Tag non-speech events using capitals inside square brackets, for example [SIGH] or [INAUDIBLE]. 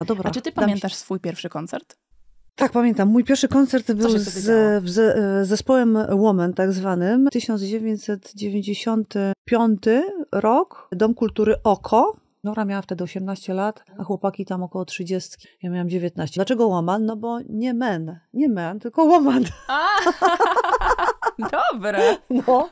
A, no dobra, A czy ty pamiętasz się... swój pierwszy koncert? Tak, pamiętam. Mój pierwszy koncert był z, z, e, zespołem Woman, tak zwanym. 1995 rok, Dom Kultury Oko. Nora miała wtedy 18 lat, a chłopaki tam około 30. Ja miałam 19. Dlaczego woman? No bo nie men, nie men, tylko woman. A, [LAUGHS] dobre. No,